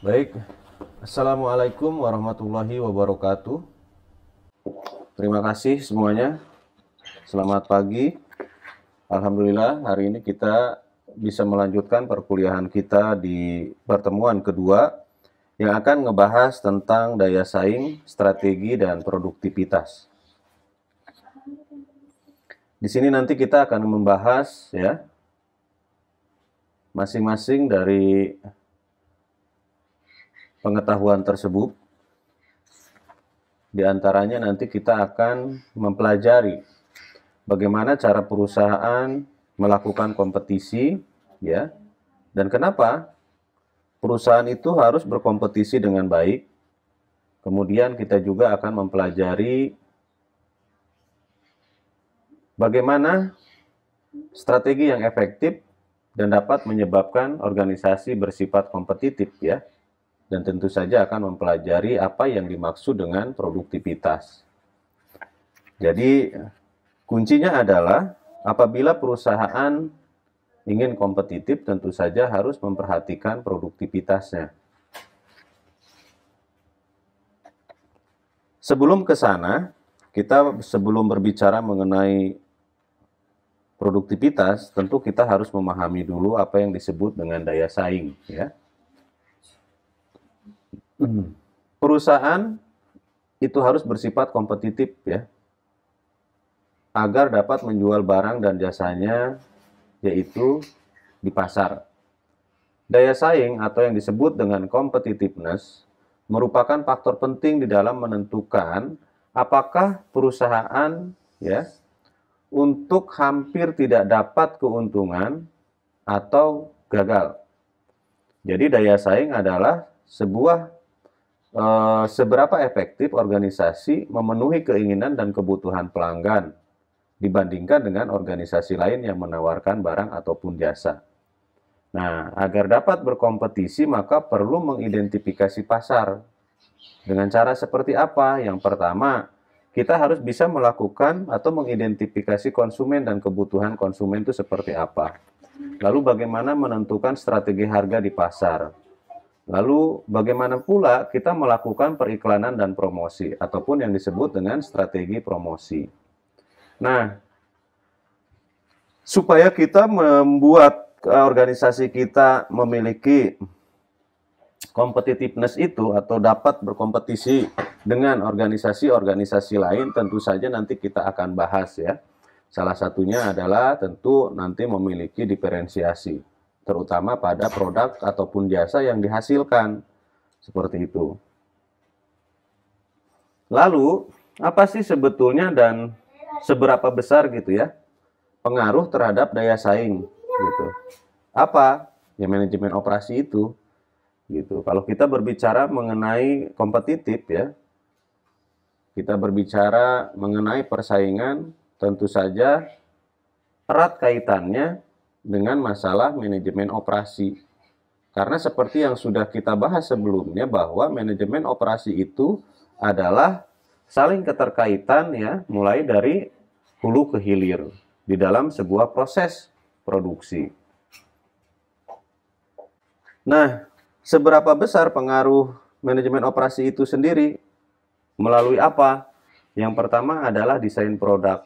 Baik, Assalamualaikum warahmatullahi wabarakatuh. Terima kasih semuanya. Selamat pagi. Alhamdulillah hari ini kita bisa melanjutkan perkuliahan kita di pertemuan kedua yang akan ngebahas tentang daya saing, strategi, dan produktivitas. Di sini nanti kita akan membahas ya masing-masing dari pengetahuan tersebut. Di antaranya nanti kita akan mempelajari bagaimana cara perusahaan melakukan kompetisi ya. Dan kenapa perusahaan itu harus berkompetisi dengan baik. Kemudian kita juga akan mempelajari bagaimana strategi yang efektif dan dapat menyebabkan organisasi bersifat kompetitif ya dan tentu saja akan mempelajari apa yang dimaksud dengan produktivitas. Jadi kuncinya adalah apabila perusahaan ingin kompetitif tentu saja harus memperhatikan produktivitasnya. Sebelum ke sana, kita sebelum berbicara mengenai produktivitas, tentu kita harus memahami dulu apa yang disebut dengan daya saing, ya. Hmm. Perusahaan itu harus bersifat kompetitif ya. Agar dapat menjual barang dan jasanya yaitu di pasar. Daya saing atau yang disebut dengan competitiveness merupakan faktor penting di dalam menentukan apakah perusahaan ya untuk hampir tidak dapat keuntungan atau gagal. Jadi daya saing adalah sebuah Eh, seberapa efektif organisasi memenuhi keinginan dan kebutuhan pelanggan dibandingkan dengan organisasi lain yang menawarkan barang ataupun jasa. Nah, agar dapat berkompetisi maka perlu mengidentifikasi pasar. Dengan cara seperti apa? Yang pertama, kita harus bisa melakukan atau mengidentifikasi konsumen dan kebutuhan konsumen itu seperti apa. Lalu bagaimana menentukan strategi harga di pasar? Lalu bagaimana pula kita melakukan periklanan dan promosi ataupun yang disebut dengan strategi promosi. Nah, supaya kita membuat e, organisasi kita memiliki competitiveness itu atau dapat berkompetisi dengan organisasi-organisasi lain tentu saja nanti kita akan bahas ya. Salah satunya adalah tentu nanti memiliki diferensiasi terutama pada produk ataupun jasa yang dihasilkan. Seperti itu. Lalu, apa sih sebetulnya dan seberapa besar gitu ya pengaruh terhadap daya saing gitu. Apa? Ya manajemen operasi itu gitu. Kalau kita berbicara mengenai kompetitif ya, kita berbicara mengenai persaingan tentu saja erat kaitannya dengan masalah manajemen operasi. Karena seperti yang sudah kita bahas sebelumnya bahwa manajemen operasi itu adalah saling keterkaitan ya, mulai dari hulu ke hilir di dalam sebuah proses produksi. Nah, seberapa besar pengaruh manajemen operasi itu sendiri? Melalui apa? Yang pertama adalah desain produk.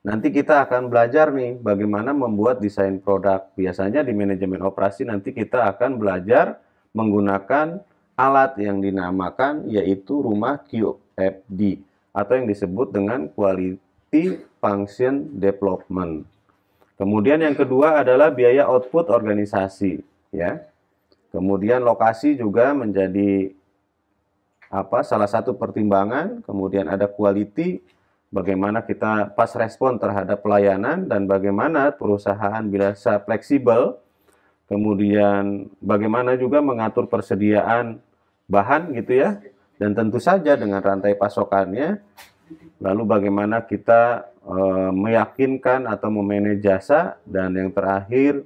Nanti kita akan belajar nih bagaimana membuat desain produk. Biasanya di manajemen operasi nanti kita akan belajar menggunakan alat yang dinamakan yaitu rumah QFD atau yang disebut dengan Quality Function Development. Kemudian yang kedua adalah biaya output organisasi, ya. Kemudian lokasi juga menjadi apa salah satu pertimbangan. Kemudian ada quality bagaimana kita pas respon terhadap pelayanan dan bagaimana perusahaan bisa fleksibel, kemudian bagaimana juga mengatur persediaan bahan gitu ya, dan tentu saja dengan rantai pasokannya, lalu bagaimana kita e, meyakinkan atau memanage jasa, dan yang terakhir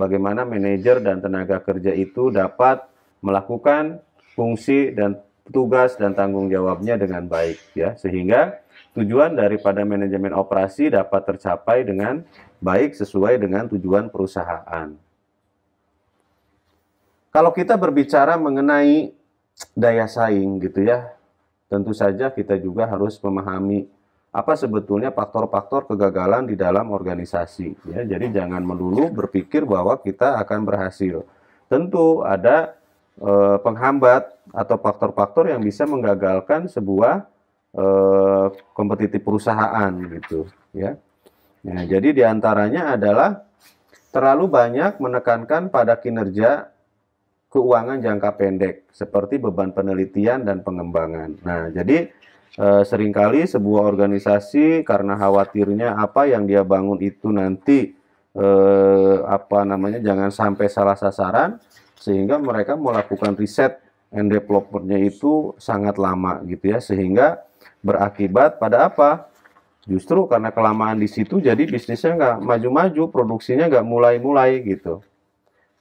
bagaimana manajer dan tenaga kerja itu dapat melakukan fungsi dan tugas dan tanggung jawabnya dengan baik ya sehingga Tujuan daripada manajemen operasi dapat tercapai dengan baik sesuai dengan tujuan perusahaan. Kalau kita berbicara mengenai daya saing gitu ya, tentu saja kita juga harus memahami apa sebetulnya faktor-faktor kegagalan di dalam organisasi ya. Jadi jangan melulu berpikir bahwa kita akan berhasil. Tentu ada eh, penghambat atau faktor-faktor yang bisa menggagalkan sebuah eh, kompetitif perusahaan gitu ya. Nah, jadi diantaranya adalah terlalu banyak menekankan pada kinerja keuangan jangka pendek seperti beban penelitian dan pengembangan. Nah, jadi e, seringkali sebuah organisasi karena khawatirnya apa yang dia bangun itu nanti e, apa namanya jangan sampai salah sasaran sehingga mereka melakukan riset and developernya itu sangat lama gitu ya sehingga Berakibat pada apa? Justru karena kelamaan di situ jadi bisnisnya nggak maju-maju, produksinya nggak mulai-mulai gitu.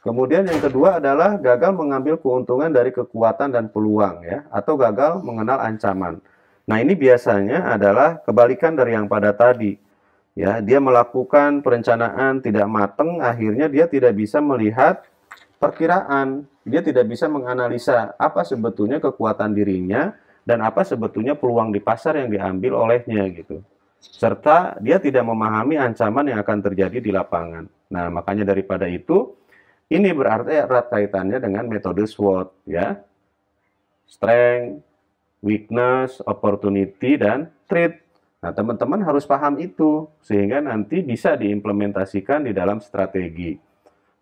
Kemudian yang kedua adalah gagal mengambil keuntungan dari kekuatan dan peluang ya, atau gagal mengenal ancaman. Nah ini biasanya adalah kebalikan dari yang pada tadi. Ya, dia melakukan perencanaan tidak mateng, akhirnya dia tidak bisa melihat perkiraan, dia tidak bisa menganalisa apa sebetulnya kekuatan dirinya, dan apa sebetulnya peluang di pasar yang diambil olehnya gitu. Serta dia tidak memahami ancaman yang akan terjadi di lapangan. Nah, makanya daripada itu ini berarti erat kaitannya dengan metode SWOT ya. Strength, weakness, opportunity dan threat. Nah, teman-teman harus paham itu sehingga nanti bisa diimplementasikan di dalam strategi.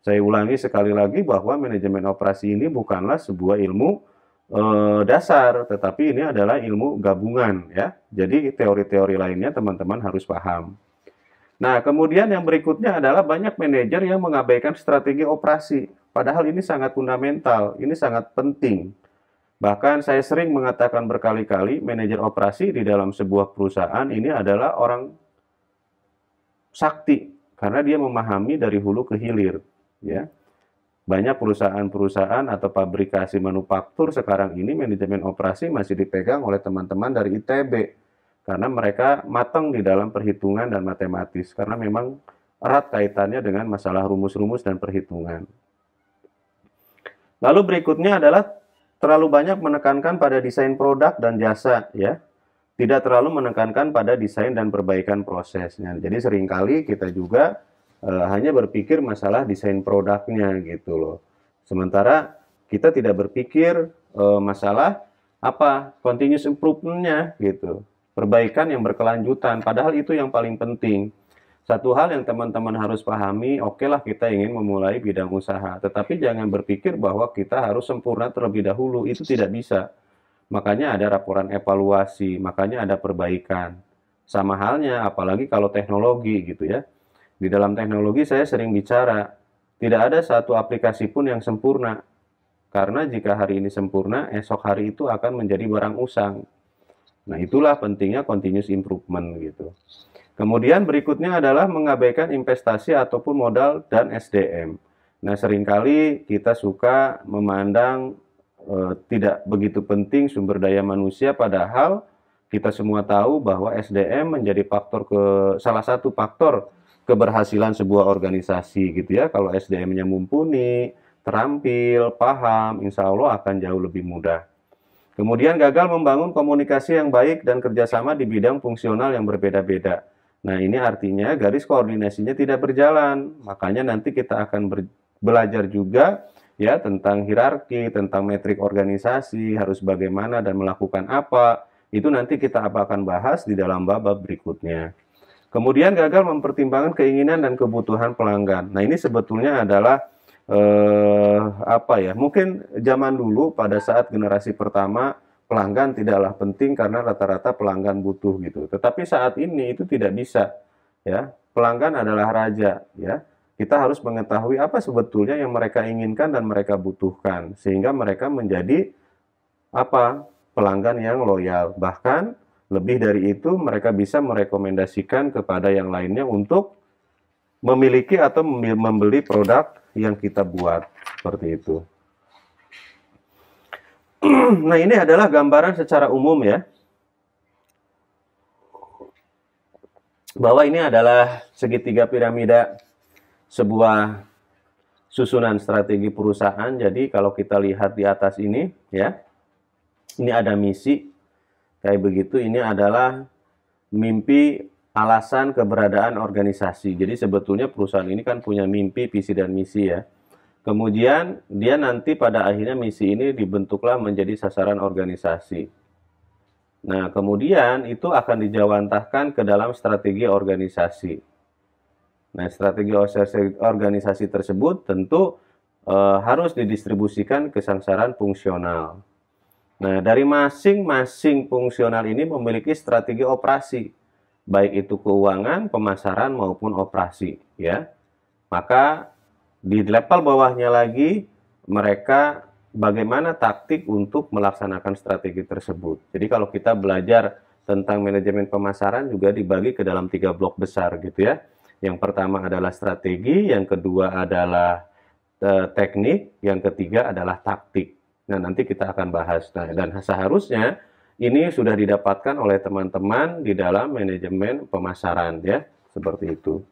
Saya ulangi sekali lagi bahwa manajemen operasi ini bukanlah sebuah ilmu Eh, dasar, tetapi ini adalah ilmu gabungan ya. Jadi teori-teori lainnya teman-teman harus paham. Nah, kemudian yang berikutnya adalah banyak manajer yang mengabaikan strategi operasi. Padahal ini sangat fundamental, ini sangat penting. Bahkan saya sering mengatakan berkali-kali manajer operasi di dalam sebuah perusahaan ini adalah orang sakti karena dia memahami dari hulu ke hilir, ya banyak perusahaan-perusahaan atau pabrikasi manufaktur sekarang ini manajemen operasi masih dipegang oleh teman-teman dari ITB karena mereka matang di dalam perhitungan dan matematis karena memang erat kaitannya dengan masalah rumus-rumus dan perhitungan. Lalu berikutnya adalah terlalu banyak menekankan pada desain produk dan jasa ya. Tidak terlalu menekankan pada desain dan perbaikan prosesnya. Jadi seringkali kita juga Eh, hanya berpikir masalah desain produknya gitu loh. Sementara kita tidak berpikir uh, masalah apa continuous improvement-nya gitu. Perbaikan yang berkelanjutan padahal itu yang paling penting. Satu hal yang teman-teman harus pahami, oke okay lah kita ingin memulai bidang usaha, tetapi jangan berpikir bahwa kita harus sempurna terlebih dahulu, itu tidak bisa. Makanya ada laporan evaluasi, makanya ada perbaikan. Sama halnya apalagi kalau teknologi gitu ya. Di dalam teknologi saya sering bicara, tidak ada satu aplikasi pun yang sempurna. Karena jika hari ini sempurna, esok hari itu akan menjadi barang usang. Nah, itulah pentingnya continuous improvement gitu. Kemudian berikutnya adalah mengabaikan investasi ataupun modal dan SDM. Nah, seringkali kita suka memandang e, tidak begitu penting sumber daya manusia padahal kita semua tahu bahwa SDM menjadi faktor ke salah satu faktor keberhasilan sebuah organisasi gitu ya. Kalau SDM-nya mumpuni, terampil, paham, insya Allah akan jauh lebih mudah. Kemudian gagal membangun komunikasi yang baik dan kerjasama di bidang fungsional yang berbeda-beda. Nah ini artinya garis koordinasinya tidak berjalan. Makanya nanti kita akan belajar juga ya tentang hierarki, tentang metrik organisasi, harus bagaimana dan melakukan apa. Itu nanti kita akan bahas di dalam bab berikutnya. Kemudian gagal mempertimbangkan keinginan dan kebutuhan pelanggan. Nah, ini sebetulnya adalah eh, apa ya? Mungkin zaman dulu pada saat generasi pertama pelanggan tidaklah penting karena rata-rata pelanggan butuh gitu. Tetapi saat ini itu tidak bisa ya. Pelanggan adalah raja ya. Kita harus mengetahui apa sebetulnya yang mereka inginkan dan mereka butuhkan sehingga mereka menjadi apa? pelanggan yang loyal. Bahkan lebih dari itu, mereka bisa merekomendasikan kepada yang lainnya untuk memiliki atau membeli produk yang kita buat seperti itu. nah, ini adalah gambaran secara umum ya. Bahwa ini adalah segitiga piramida sebuah susunan strategi perusahaan. Jadi kalau kita lihat di atas ini ya. Ini ada misi, kayak begitu ini adalah mimpi alasan keberadaan organisasi. Jadi sebetulnya perusahaan ini kan punya mimpi, visi dan misi ya. Kemudian dia nanti pada akhirnya misi ini dibentuklah menjadi sasaran organisasi. Nah, kemudian itu akan dijawantahkan ke dalam strategi organisasi. Nah, strategi organisasi tersebut tentu e, harus didistribusikan ke sasaran fungsional. Nah, dari masing-masing fungsional ini memiliki strategi operasi, baik itu keuangan, pemasaran maupun operasi, ya. Maka di level bawahnya lagi mereka bagaimana taktik untuk melaksanakan strategi tersebut. Jadi kalau kita belajar tentang manajemen pemasaran juga dibagi ke dalam tiga blok besar gitu ya. Yang pertama adalah strategi, yang kedua adalah eh, teknik, yang ketiga adalah taktik. Nah, nanti kita akan bahas. Nah, dan seharusnya ini sudah didapatkan oleh teman-teman di dalam manajemen pemasaran ya, seperti itu.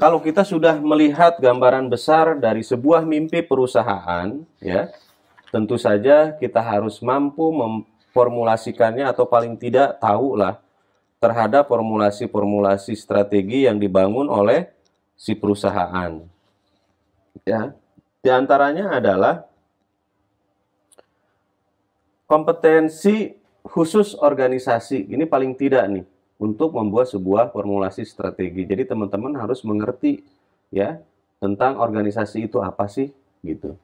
Kalau kita sudah melihat gambaran besar dari sebuah mimpi perusahaan ya, tentu saja kita harus mampu memformulasikannya atau paling tidak tahu lah terhadap formulasi-formulasi strategi yang dibangun oleh si perusahaan ya. Di antaranya adalah kompetensi khusus organisasi. Ini paling tidak nih untuk membuat sebuah formulasi strategi. Jadi teman-teman harus mengerti ya tentang organisasi itu apa sih gitu.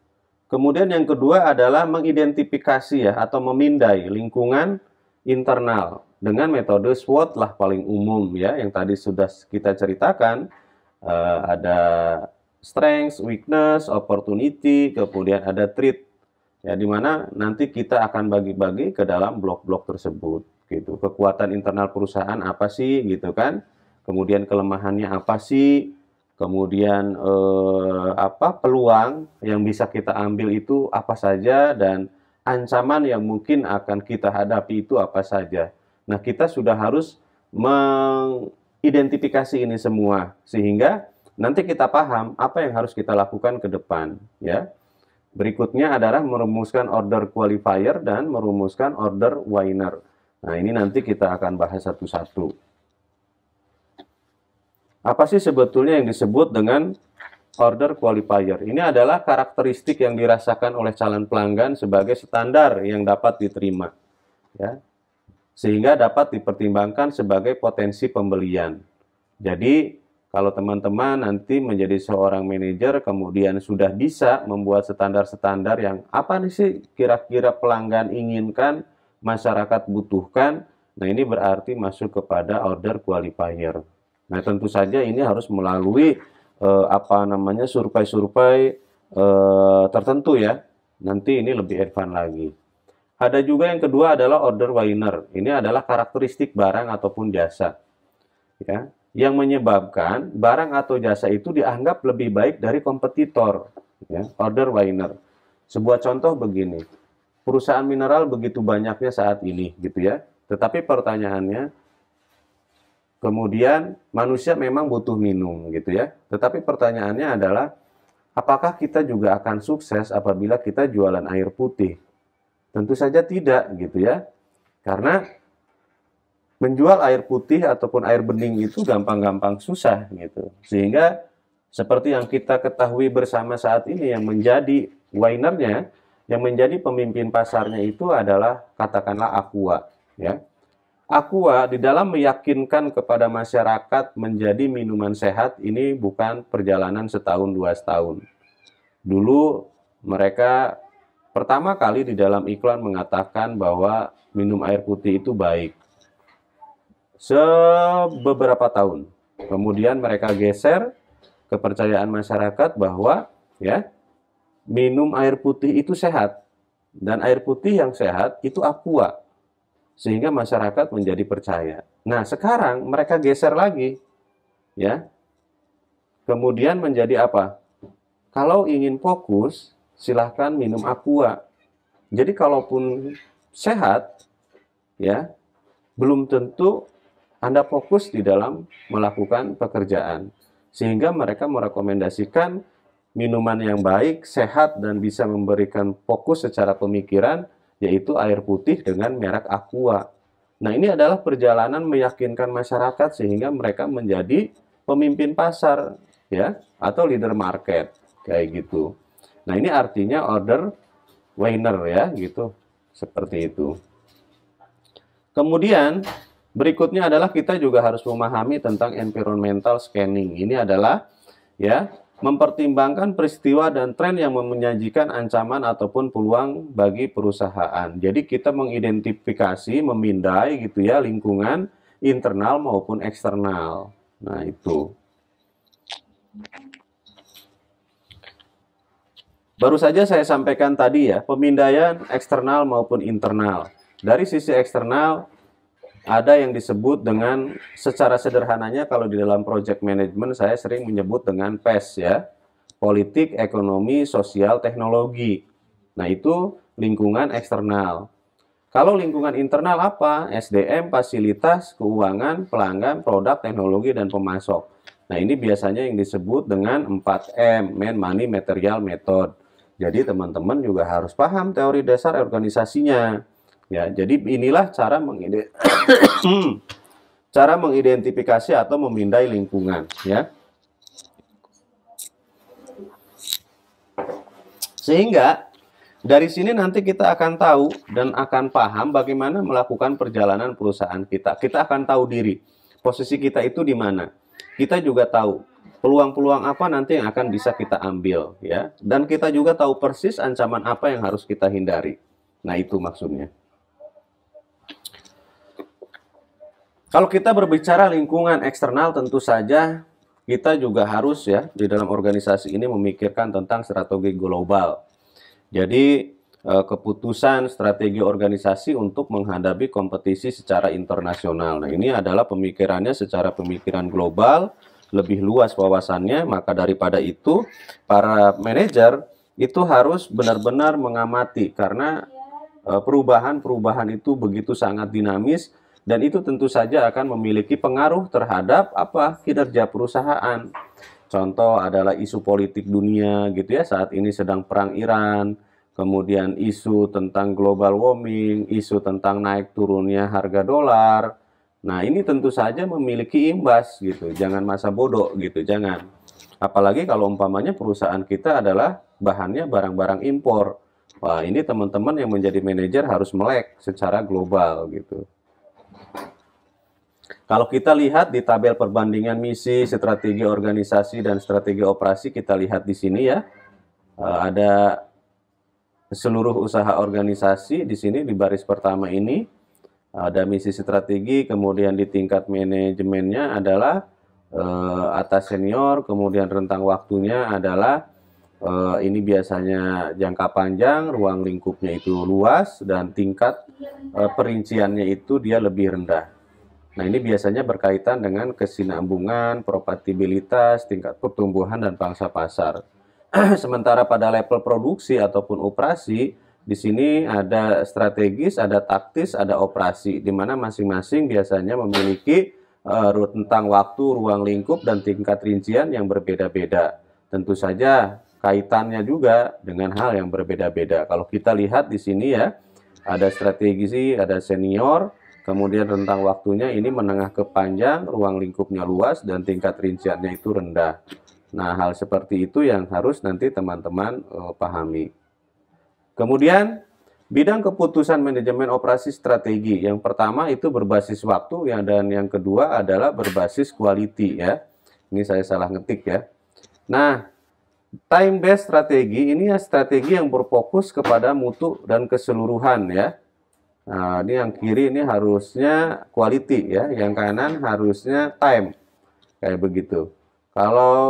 Kemudian yang kedua adalah mengidentifikasi ya atau memindai lingkungan internal dengan metode SWOT lah paling umum ya yang tadi sudah kita ceritakan eh, ada strength, weakness, opportunity, kemudian ada treat. Ya, di mana nanti kita akan bagi-bagi ke dalam blok-blok tersebut gitu. Kekuatan internal perusahaan apa sih gitu kan? Kemudian kelemahannya apa sih? Kemudian eh, apa peluang yang bisa kita ambil itu apa saja dan ancaman yang mungkin akan kita hadapi itu apa saja. Nah, kita sudah harus mengidentifikasi ini semua sehingga Nanti kita paham apa yang harus kita lakukan ke depan, ya. Berikutnya adalah merumuskan order qualifier dan merumuskan order winner. Nah, ini nanti kita akan bahas satu-satu. Apa sih sebetulnya yang disebut dengan order qualifier? Ini adalah karakteristik yang dirasakan oleh calon pelanggan sebagai standar yang dapat diterima. Ya. Sehingga dapat dipertimbangkan sebagai potensi pembelian. Jadi, kalau teman-teman nanti menjadi seorang manajer, kemudian sudah bisa membuat standar-standar yang apa nih sih kira-kira pelanggan inginkan, masyarakat butuhkan, nah ini berarti masuk kepada order qualifier. Nah tentu saja ini harus melalui eh, apa namanya survei-survei eh, tertentu ya. Nanti ini lebih advance lagi. Ada juga yang kedua adalah order winner. Ini adalah karakteristik barang ataupun jasa. Ya, yang menyebabkan barang atau jasa itu dianggap lebih baik dari kompetitor, ya, order winner. Sebuah contoh begini, perusahaan mineral begitu banyaknya saat ini, gitu ya. Tetapi pertanyaannya, kemudian manusia memang butuh minum, gitu ya. Tetapi pertanyaannya adalah, apakah kita juga akan sukses apabila kita jualan air putih? Tentu saja tidak, gitu ya. Karena menjual air putih ataupun air bening itu gampang-gampang susah gitu. Sehingga seperti yang kita ketahui bersama saat ini yang menjadi winernya, yang menjadi pemimpin pasarnya itu adalah katakanlah Aqua ya. Aqua di dalam meyakinkan kepada masyarakat menjadi minuman sehat ini bukan perjalanan setahun dua setahun. Dulu mereka pertama kali di dalam iklan mengatakan bahwa minum air putih itu baik sebeberapa tahun. Kemudian mereka geser kepercayaan masyarakat bahwa ya minum air putih itu sehat dan air putih yang sehat itu aqua sehingga masyarakat menjadi percaya. Nah, sekarang mereka geser lagi ya. Kemudian menjadi apa? Kalau ingin fokus silahkan minum aqua. Jadi kalaupun sehat ya belum tentu anda fokus di dalam melakukan pekerjaan. Sehingga mereka merekomendasikan minuman yang baik, sehat, dan bisa memberikan fokus secara pemikiran, yaitu air putih dengan merek Aqua. Nah, ini adalah perjalanan meyakinkan masyarakat sehingga mereka menjadi pemimpin pasar ya atau leader market kayak gitu. Nah, ini artinya order winner ya gitu. Seperti itu. Kemudian Berikutnya adalah kita juga harus memahami tentang environmental scanning. Ini adalah ya mempertimbangkan peristiwa dan tren yang menyajikan ancaman ataupun peluang bagi perusahaan. Jadi kita mengidentifikasi, memindai gitu ya lingkungan internal maupun eksternal. Nah, itu. Baru saja saya sampaikan tadi ya, pemindaian eksternal maupun internal. Dari sisi eksternal, ada yang disebut dengan secara sederhananya kalau di dalam project management saya sering menyebut dengan PES ya. Politik, ekonomi, sosial, teknologi. Nah, itu lingkungan eksternal. Kalau lingkungan internal apa? SDM, fasilitas, keuangan, pelanggan, produk, teknologi dan pemasok. Nah, ini biasanya yang disebut dengan 4M, man, money, material, method. Jadi teman-teman juga harus paham teori dasar organisasinya. Ya, jadi inilah cara mengide cara mengidentifikasi atau memindai lingkungan, ya. Sehingga dari sini nanti kita akan tahu dan akan paham bagaimana melakukan perjalanan perusahaan kita. Kita akan tahu diri, posisi kita itu di mana. Kita juga tahu peluang-peluang apa nanti yang akan bisa kita ambil ya. Dan kita juga tahu persis ancaman apa yang harus kita hindari. Nah, itu maksudnya. Kalau kita berbicara lingkungan eksternal tentu saja kita juga harus ya di dalam organisasi ini memikirkan tentang strategi global. Jadi eh, keputusan strategi organisasi untuk menghadapi kompetisi secara internasional. Nah, ini adalah pemikirannya secara pemikiran global, lebih luas wawasannya, maka daripada itu para manajer itu harus benar-benar mengamati karena eh, perubahan-perubahan itu begitu sangat dinamis dan itu tentu saja akan memiliki pengaruh terhadap apa kinerja perusahaan. Contoh adalah isu politik dunia gitu ya saat ini sedang perang Iran, kemudian isu tentang global warming, isu tentang naik turunnya harga dolar. Nah, ini tentu saja memiliki imbas gitu. Jangan masa bodoh gitu, jangan. Apalagi kalau umpamanya perusahaan kita adalah bahannya barang-barang impor. Wah, ini teman-teman yang menjadi manajer harus melek secara global gitu. Kalau kita lihat di tabel perbandingan misi, strategi organisasi, dan strategi operasi, kita lihat di sini ya, eh, ada seluruh usaha organisasi di sini di baris pertama ini, ada misi strategi, kemudian di tingkat manajemennya adalah eh, atas senior, kemudian rentang waktunya adalah eh, ini biasanya jangka panjang, ruang lingkupnya itu luas, dan tingkat perinciannya itu dia lebih rendah. Nah, ini biasanya berkaitan dengan kesinambungan, propatibilitas, tingkat pertumbuhan, dan pangsa pasar. Sementara pada level produksi ataupun operasi, di sini ada strategis, ada taktis, ada operasi, di mana masing-masing biasanya memiliki uh, eh, tentang waktu, ruang lingkup, dan tingkat rincian yang berbeda-beda. Tentu saja kaitannya juga dengan hal yang berbeda-beda. Kalau kita lihat di sini ya, ada strategi, ada senior, Kemudian rentang waktunya ini menengah ke panjang, ruang lingkupnya luas, dan tingkat rinciannya itu rendah. Nah, hal seperti itu yang harus nanti teman-teman uh, pahami. Kemudian, bidang keputusan manajemen operasi strategi. Yang pertama itu berbasis waktu, ya, dan yang kedua adalah berbasis quality. ya. Ini saya salah ngetik ya. Nah, time-based strategi ini ya strategi yang berfokus kepada mutu dan keseluruhan ya Nah, ini yang kiri ini harusnya quality ya, yang kanan harusnya time. Kayak begitu. Kalau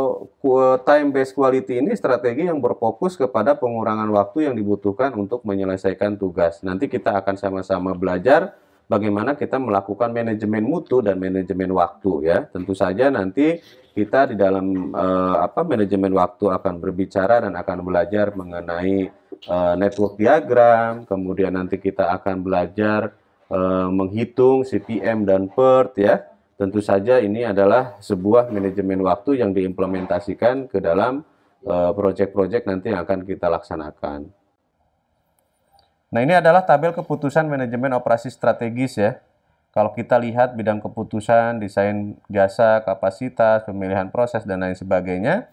time based quality ini strategi yang berfokus kepada pengurangan waktu yang dibutuhkan untuk menyelesaikan tugas. Nanti kita akan sama-sama belajar bagaimana kita melakukan manajemen mutu dan manajemen waktu ya. Tentu saja nanti kita di dalam eh, apa manajemen waktu akan berbicara dan akan belajar mengenai uh, network diagram, kemudian nanti kita akan belajar uh, menghitung CPM dan PERT ya. Tentu saja ini adalah sebuah manajemen waktu yang diimplementasikan ke dalam eh, proyek-proyek uh, nanti yang akan kita laksanakan. Nah ini adalah tabel keputusan manajemen operasi strategis ya. Kalau kita lihat bidang keputusan, desain jasa, kapasitas, pemilihan proses, dan lain sebagainya,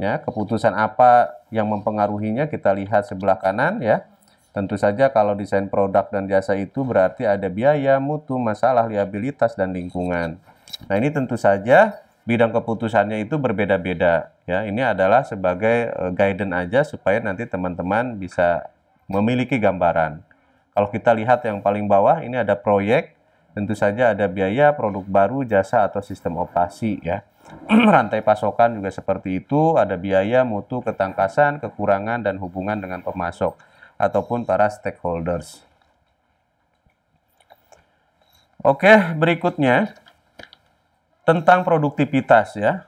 Ya, keputusan apa yang mempengaruhinya kita lihat sebelah kanan ya. Tentu saja kalau desain produk dan jasa itu berarti ada biaya, mutu, masalah, liabilitas dan lingkungan. Nah, ini tentu saja bidang keputusannya itu berbeda-beda ya. Ini adalah sebagai uh, guidance aja supaya nanti teman-teman bisa memiliki gambaran. Kalau kita lihat yang paling bawah ini ada proyek, tentu saja ada biaya, produk baru, jasa atau sistem operasi ya. rantai pasokan juga seperti itu, ada biaya mutu ketangkasan, kekurangan dan hubungan dengan pemasok ataupun para stakeholders. Oke, berikutnya tentang produktivitas ya.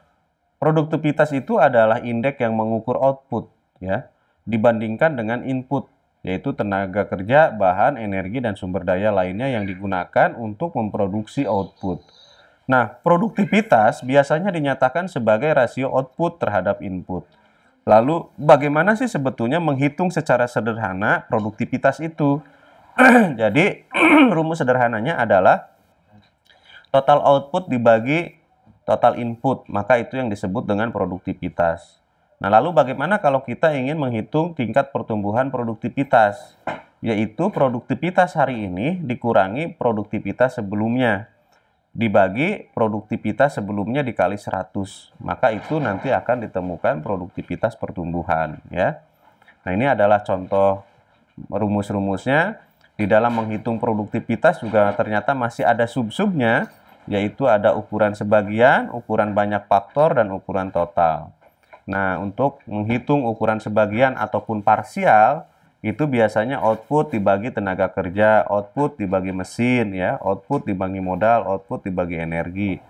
Produktivitas itu adalah indeks yang mengukur output ya, dibandingkan dengan input yaitu tenaga kerja, bahan, energi dan sumber daya lainnya yang digunakan untuk memproduksi output. Nah, produktivitas biasanya dinyatakan sebagai rasio output terhadap input. Lalu, bagaimana sih sebetulnya menghitung secara sederhana produktivitas itu? Jadi, rumus sederhananya adalah total output dibagi total input, maka itu yang disebut dengan produktivitas. Nah, lalu bagaimana kalau kita ingin menghitung tingkat pertumbuhan produktivitas? Yaitu produktivitas hari ini dikurangi produktivitas sebelumnya dibagi produktivitas sebelumnya dikali 100. Maka itu nanti akan ditemukan produktivitas pertumbuhan ya. Nah, ini adalah contoh rumus-rumusnya. Di dalam menghitung produktivitas juga ternyata masih ada sub-subnya yaitu ada ukuran sebagian, ukuran banyak faktor dan ukuran total. Nah, untuk menghitung ukuran sebagian ataupun parsial itu biasanya output dibagi tenaga kerja, output dibagi mesin, ya, output dibagi modal, output dibagi energi.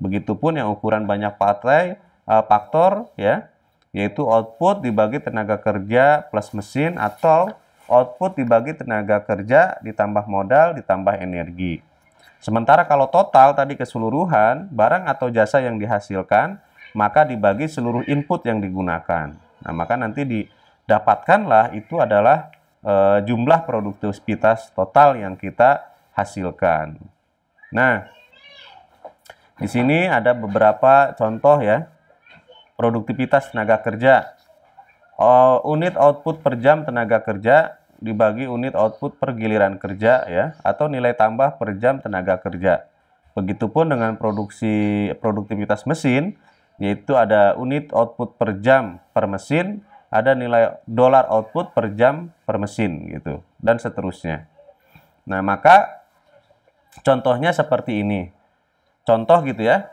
Begitupun yang ukuran banyak partai uh, eh, faktor, ya, yaitu output dibagi tenaga kerja plus mesin atau output dibagi tenaga kerja ditambah modal ditambah energi. Sementara kalau total tadi keseluruhan barang atau jasa yang dihasilkan, maka dibagi seluruh input yang digunakan. Nah, maka nanti di dapatkanlah itu adalah e, jumlah produktivitas total yang kita hasilkan. Nah, di sini ada beberapa contoh ya. Produktivitas tenaga kerja. Oh, unit output per jam tenaga kerja dibagi unit output per giliran kerja ya atau nilai tambah per jam tenaga kerja. Begitupun dengan produksi produktivitas mesin yaitu ada unit output per jam per mesin ada nilai dolar output per jam per mesin gitu dan seterusnya. Nah, maka contohnya seperti ini. Contoh gitu ya.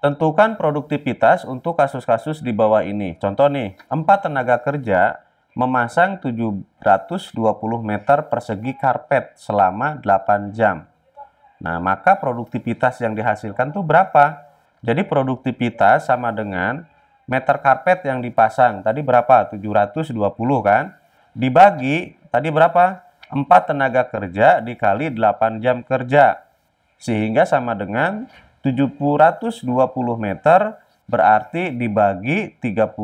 Tentukan produktivitas untuk kasus-kasus di bawah ini. Contoh nih, empat tenaga kerja memasang 720 meter persegi karpet selama 8 jam. Nah, maka produktivitas yang dihasilkan tuh berapa? Jadi produktivitas sama dengan meter karpet yang dipasang tadi berapa? 720 kan? Dibagi tadi berapa? 4 tenaga kerja dikali 8 jam kerja. Sehingga sama dengan 720 meter berarti dibagi 32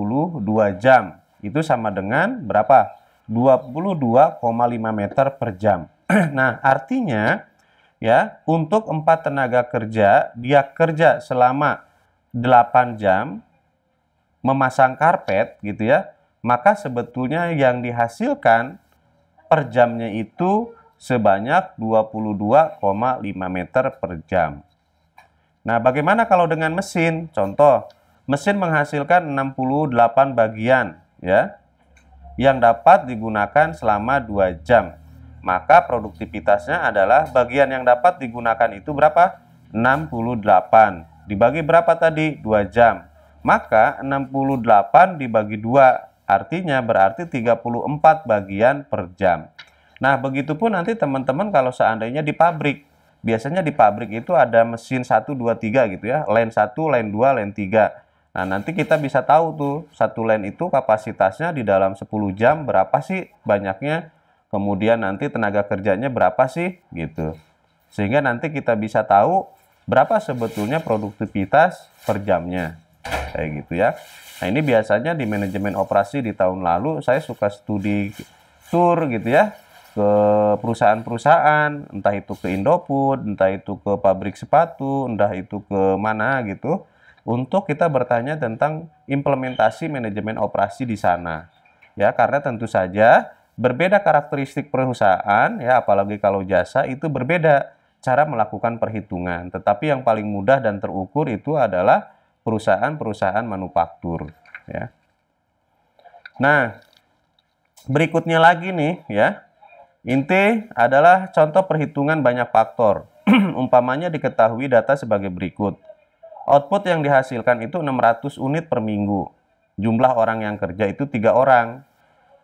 jam. Itu sama dengan berapa? 22,5 meter per jam. nah, artinya ya, untuk 4 tenaga kerja dia kerja selama 8 jam memasang karpet gitu ya, maka sebetulnya yang dihasilkan per jamnya itu sebanyak 22,5 meter per jam. Nah, bagaimana kalau dengan mesin? Contoh, mesin menghasilkan 68 bagian ya yang dapat digunakan selama 2 jam. Maka produktivitasnya adalah bagian yang dapat digunakan itu berapa? 68. Dibagi berapa tadi? 2 jam maka 68 dibagi 2 artinya berarti 34 bagian per jam. Nah, begitupun nanti teman-teman kalau seandainya di pabrik. Biasanya di pabrik itu ada mesin 1 2 3 gitu ya, line 1, line 2, line 3. Nah, nanti kita bisa tahu tuh satu line itu kapasitasnya di dalam 10 jam berapa sih banyaknya, kemudian nanti tenaga kerjanya berapa sih gitu. Sehingga nanti kita bisa tahu berapa sebetulnya produktivitas per jamnya kayak gitu ya. Nah ini biasanya di manajemen operasi di tahun lalu saya suka studi tour gitu ya ke perusahaan-perusahaan, entah itu ke Indofood, entah itu ke pabrik sepatu, entah itu ke mana gitu, untuk kita bertanya tentang implementasi manajemen operasi di sana. Ya, karena tentu saja berbeda karakteristik perusahaan ya apalagi kalau jasa itu berbeda cara melakukan perhitungan. Tetapi yang paling mudah dan terukur itu adalah perusahaan-perusahaan manufaktur ya. Nah, berikutnya lagi nih ya. Inti adalah contoh perhitungan banyak faktor. Umpamanya diketahui data sebagai berikut. Output yang dihasilkan itu 600 unit per minggu. Jumlah orang yang kerja itu tiga orang.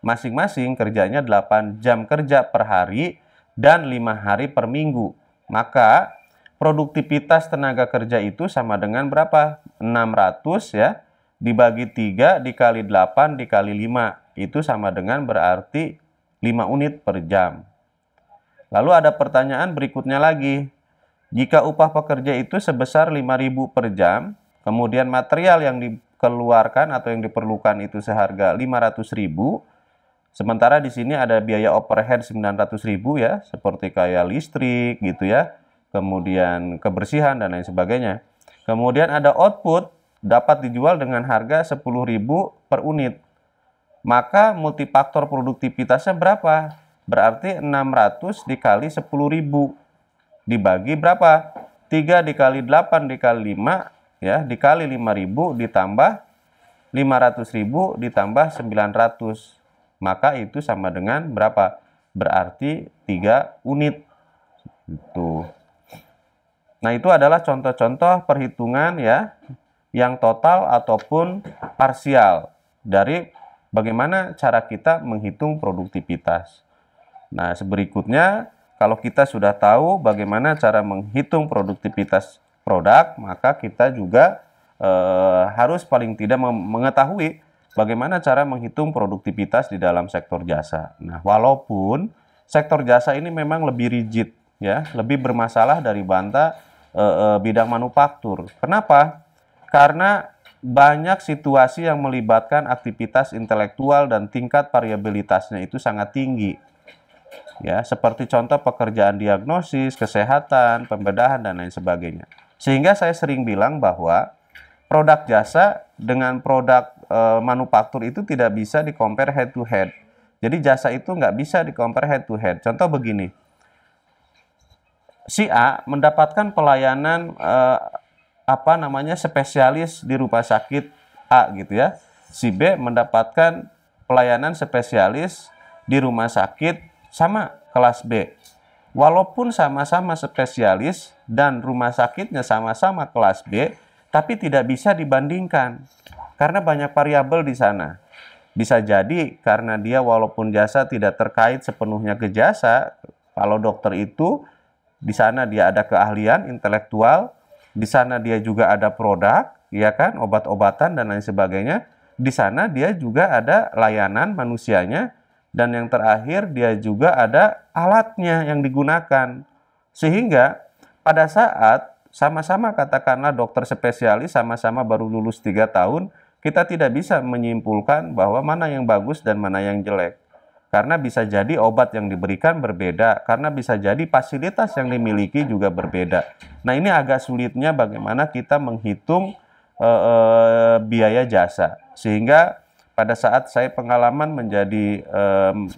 Masing-masing kerjanya 8 jam kerja per hari dan 5 hari per minggu. Maka produktivitas tenaga kerja itu sama dengan berapa? 600 ya dibagi 3 dikali 8 dikali 5 itu sama dengan berarti 5 unit per jam. Lalu ada pertanyaan berikutnya lagi. Jika upah pekerja itu sebesar 5.000 per jam, kemudian material yang dikeluarkan atau yang diperlukan itu seharga 500.000, sementara di sini ada biaya overhead 900.000 ya, seperti kayak listrik gitu ya kemudian kebersihan dan lain sebagainya. Kemudian ada output dapat dijual dengan harga 10.000 per unit. Maka multifaktor produktivitasnya berapa? Berarti 600 dikali 10.000 dibagi berapa? 3 dikali 8 dikali 5 ya, dikali 5.000 ditambah 500.000 ditambah 900. Maka itu sama dengan berapa? Berarti 3 unit. Itu. Nah, itu adalah contoh-contoh perhitungan ya yang total ataupun parsial dari bagaimana cara kita menghitung produktivitas. Nah, seberikutnya kalau kita sudah tahu bagaimana cara menghitung produktivitas produk, maka kita juga eh, harus paling tidak mengetahui bagaimana cara menghitung produktivitas di dalam sektor jasa. Nah, walaupun sektor jasa ini memang lebih rigid ya, lebih bermasalah dari banta uh, uh, bidang manufaktur. Kenapa? Karena banyak situasi yang melibatkan aktivitas intelektual dan tingkat variabilitasnya itu sangat tinggi. Ya, seperti contoh pekerjaan diagnosis, kesehatan, pembedahan dan lain sebagainya. Sehingga saya sering bilang bahwa produk jasa dengan produk e, manufaktur itu tidak bisa di compare head to head. Jadi jasa itu nggak bisa di compare head to head. Contoh begini, si A mendapatkan pelayanan eh, apa namanya spesialis di rumah sakit A gitu ya. Si B mendapatkan pelayanan spesialis di rumah sakit sama kelas B. Walaupun sama-sama spesialis dan rumah sakitnya sama-sama kelas B, tapi tidak bisa dibandingkan karena banyak variabel di sana. Bisa jadi karena dia walaupun jasa tidak terkait sepenuhnya ke jasa, kalau dokter itu di sana dia ada keahlian intelektual, di sana dia juga ada produk, ya kan, obat-obatan dan lain sebagainya. Di sana dia juga ada layanan manusianya dan yang terakhir dia juga ada alatnya yang digunakan. Sehingga pada saat sama-sama katakanlah dokter spesialis sama-sama baru lulus 3 tahun, kita tidak bisa menyimpulkan bahwa mana yang bagus dan mana yang jelek karena bisa jadi obat yang diberikan berbeda, karena bisa jadi fasilitas yang dimiliki juga berbeda. Nah, ini agak sulitnya bagaimana kita menghitung e, e, biaya jasa, sehingga pada saat saya pengalaman menjadi e,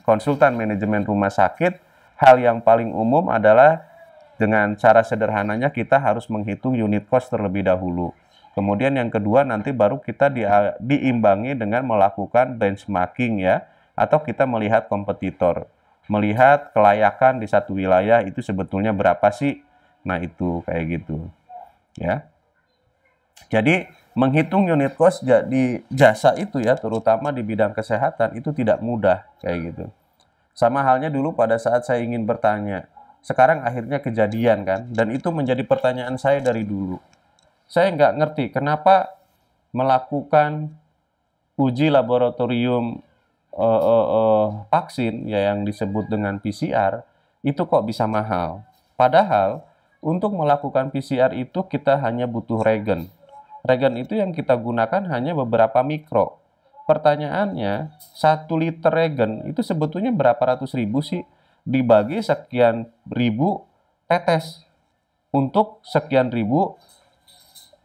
konsultan manajemen rumah sakit, hal yang paling umum adalah dengan cara sederhananya kita harus menghitung unit cost terlebih dahulu. Kemudian yang kedua nanti baru kita di, diimbangi dengan melakukan benchmarking ya atau kita melihat kompetitor, melihat kelayakan di satu wilayah itu sebetulnya berapa sih? Nah, itu kayak gitu. Ya. Jadi, menghitung unit cost jadi jasa itu ya, terutama di bidang kesehatan itu tidak mudah kayak gitu. Sama halnya dulu pada saat saya ingin bertanya, sekarang akhirnya kejadian kan, dan itu menjadi pertanyaan saya dari dulu. Saya nggak ngerti kenapa melakukan uji laboratorium uh, uh, uh, vaksin ya yang disebut dengan PCR itu kok bisa mahal. Padahal untuk melakukan PCR itu kita hanya butuh regen. Regen itu yang kita gunakan hanya beberapa mikro. Pertanyaannya, satu liter regen itu sebetulnya berapa ratus ribu sih? Dibagi sekian ribu tetes untuk sekian ribu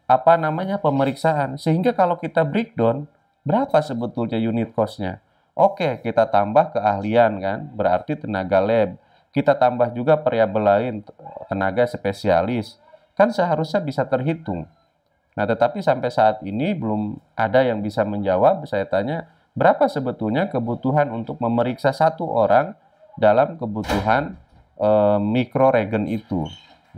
apa namanya pemeriksaan sehingga kalau kita breakdown berapa sebetulnya unit costnya Oke, kita tambah keahlian kan, berarti tenaga lab. Kita tambah juga variabel lain, tenaga spesialis. Kan seharusnya bisa terhitung. Nah, tetapi sampai saat ini belum ada yang bisa menjawab. Saya tanya, berapa sebetulnya kebutuhan untuk memeriksa satu orang dalam kebutuhan e, eh, mikro itu?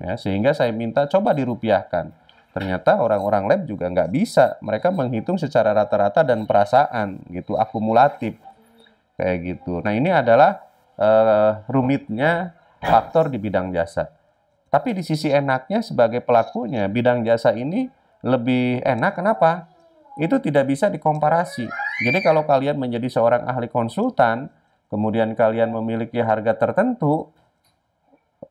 Ya, sehingga saya minta coba dirupiahkan. Ternyata orang-orang lab juga nggak bisa. Mereka menghitung secara rata-rata dan perasaan gitu, akumulatif kayak gitu. Nah ini adalah uh, rumitnya faktor di bidang jasa. Tapi di sisi enaknya sebagai pelakunya bidang jasa ini lebih enak kenapa? Itu tidak bisa dikomparasi. Jadi kalau kalian menjadi seorang ahli konsultan, kemudian kalian memiliki harga tertentu,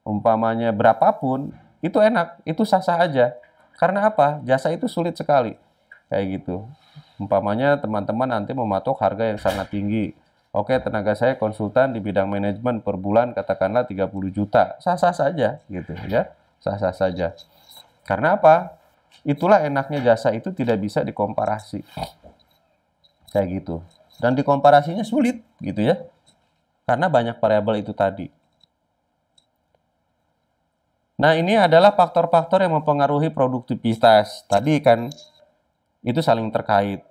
umpamanya berapapun, itu enak, itu sah-sah aja. Karena apa? Jasa itu sulit sekali. Kayak gitu. Umpamanya teman-teman nanti mematok harga yang sangat tinggi. Oke, tenaga saya konsultan di bidang manajemen per bulan katakanlah 30 juta. Sah-sah saja gitu ya. Sah-sah saja. Karena apa? Itulah enaknya jasa itu tidak bisa dikomparasi. Kayak gitu. Dan dikomparasinya sulit gitu ya. Karena banyak variabel itu tadi. Nah, ini adalah faktor-faktor yang mempengaruhi produktivitas. Tadi kan itu saling terkait.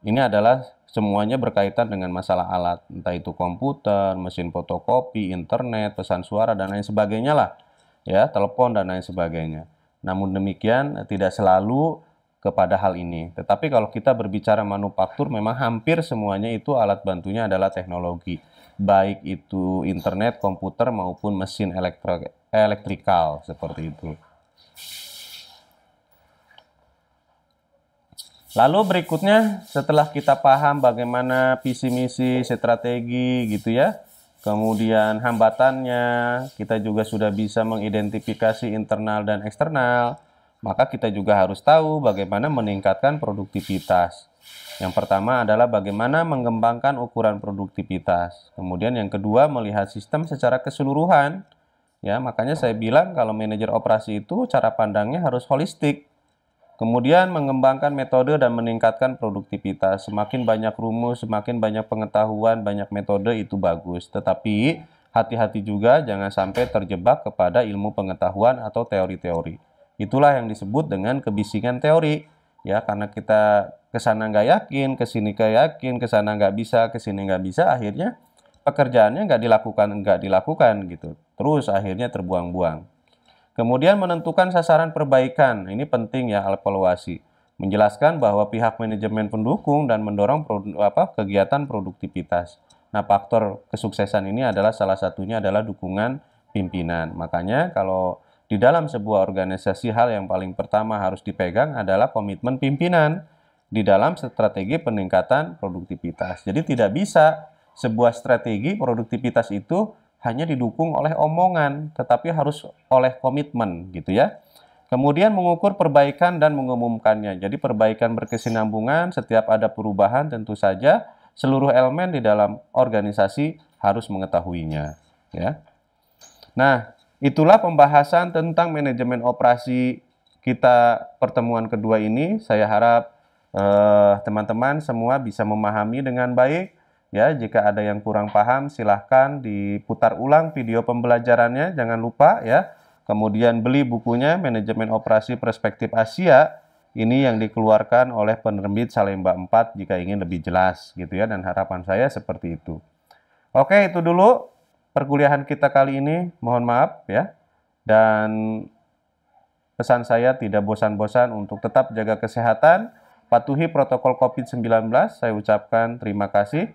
Ini adalah semuanya berkaitan dengan masalah alat, entah itu komputer, mesin fotokopi, internet, pesan suara dan lain sebagainya lah. Ya, telepon dan lain sebagainya. Namun demikian tidak selalu kepada hal ini. Tetapi kalau kita berbicara manufaktur memang hampir semuanya itu alat bantunya adalah teknologi. Baik itu internet, komputer maupun mesin elektronik elektrikal seperti itu. Lalu berikutnya setelah kita paham bagaimana visi misi, strategi gitu ya. Kemudian hambatannya, kita juga sudah bisa mengidentifikasi internal dan eksternal. Maka kita juga harus tahu bagaimana meningkatkan produktivitas. Yang pertama adalah bagaimana mengembangkan ukuran produktivitas. Kemudian yang kedua melihat sistem secara keseluruhan Ya, makanya saya bilang kalau manajer operasi itu cara pandangnya harus holistik. Kemudian mengembangkan metode dan meningkatkan produktivitas. Semakin banyak rumus, semakin banyak pengetahuan, banyak metode itu bagus. Tetapi hati-hati juga jangan sampai terjebak kepada ilmu pengetahuan atau teori-teori. Itulah yang disebut dengan kebisingan teori. Ya, karena kita kesana nggak yakin, kesini nggak yakin, kesana nggak bisa, kesini nggak bisa, akhirnya pekerjaannya nggak dilakukan, nggak dilakukan gitu. Terus akhirnya terbuang-buang. Kemudian menentukan sasaran perbaikan. Ini penting ya evaluasi. Menjelaskan bahwa pihak manajemen pendukung dan mendorong produ, apa, kegiatan produktivitas. Nah, faktor kesuksesan ini adalah salah satunya adalah dukungan pimpinan. Makanya kalau di dalam sebuah organisasi hal yang paling pertama harus dipegang adalah komitmen pimpinan di dalam strategi peningkatan produktivitas. Jadi tidak bisa sebuah strategi produktivitas itu hanya didukung oleh omongan, tetapi harus oleh komitmen gitu ya. Kemudian mengukur perbaikan dan mengumumkannya. Jadi perbaikan berkesinambungan, setiap ada perubahan tentu saja seluruh elemen di dalam organisasi harus mengetahuinya ya. Nah, itulah pembahasan tentang manajemen operasi kita pertemuan kedua ini. Saya harap eh, teman-teman eh, semua bisa memahami dengan baik Ya, jika ada yang kurang paham silahkan diputar ulang video pembelajarannya, jangan lupa ya. Kemudian beli bukunya Manajemen Operasi Perspektif Asia ini yang dikeluarkan oleh penerbit Salemba 4 jika ingin lebih jelas gitu ya dan harapan saya seperti itu. Oke, itu dulu perkuliahan kita kali ini. Mohon maaf ya. Dan pesan saya tidak bosan-bosan untuk tetap jaga kesehatan, patuhi protokol COVID-19. Saya ucapkan terima kasih.